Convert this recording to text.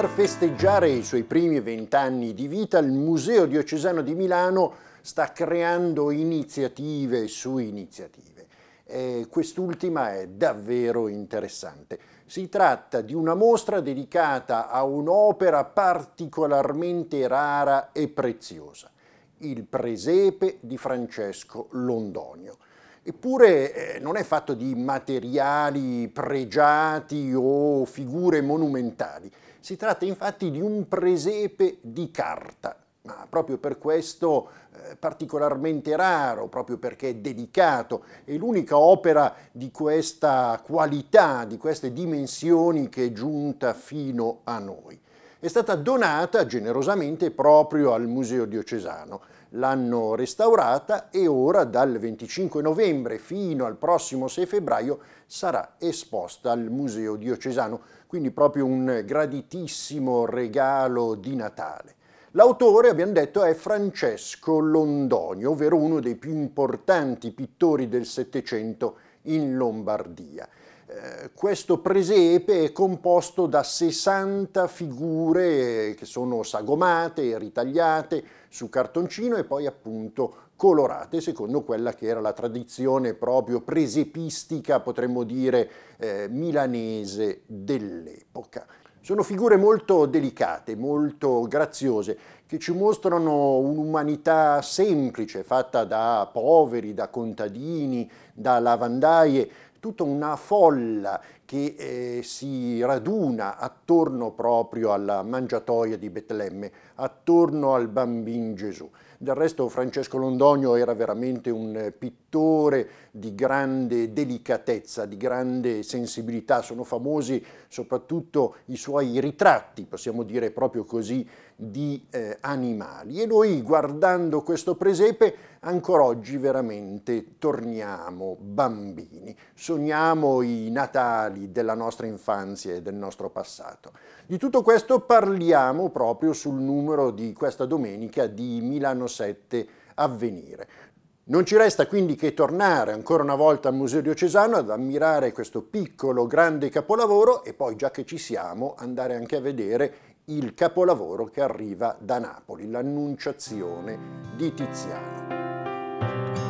Per festeggiare i suoi primi vent'anni di vita, il Museo Diocesano di Milano sta creando iniziative su iniziative. Eh, quest'ultima è davvero interessante. Si tratta di una mostra dedicata a un'opera particolarmente rara e preziosa, il Presepe di Francesco Londonio. Eppure eh, non è fatto di materiali pregiati o figure monumentali, si tratta infatti di un presepe di carta, ma proprio per questo eh, particolarmente raro, proprio perché è delicato, è l'unica opera di questa qualità, di queste dimensioni che è giunta fino a noi è stata donata generosamente proprio al Museo Diocesano. L'hanno restaurata e ora dal 25 novembre fino al prossimo 6 febbraio sarà esposta al Museo Diocesano, quindi proprio un graditissimo regalo di Natale. L'autore, abbiamo detto, è Francesco Londonio, ovvero uno dei più importanti pittori del Settecento in Lombardia. Eh, questo presepe è composto da 60 figure che sono sagomate, ritagliate su cartoncino e poi appunto colorate secondo quella che era la tradizione proprio presepistica, potremmo dire, eh, milanese dell'epoca. Sono figure molto delicate, molto graziose, che ci mostrano un'umanità semplice, fatta da poveri, da contadini, da lavandaie, tutta una folla che eh, si raduna attorno proprio alla mangiatoia di Betlemme, attorno al bambino Gesù. Del resto Francesco Londonio era veramente un pittore di grande delicatezza, di grande sensibilità, sono famosi soprattutto i suoi ritratti, possiamo dire proprio così, di eh, animali. E noi guardando questo presepe ancora oggi veramente torniamo bambini sogniamo i natali della nostra infanzia e del nostro passato. Di tutto questo parliamo proprio sul numero di questa domenica di Milano 7 Avvenire. Non ci resta quindi che tornare ancora una volta al Museo Diocesano ad ammirare questo piccolo grande capolavoro e poi già che ci siamo andare anche a vedere il capolavoro che arriva da Napoli, l'Annunciazione di Tiziano.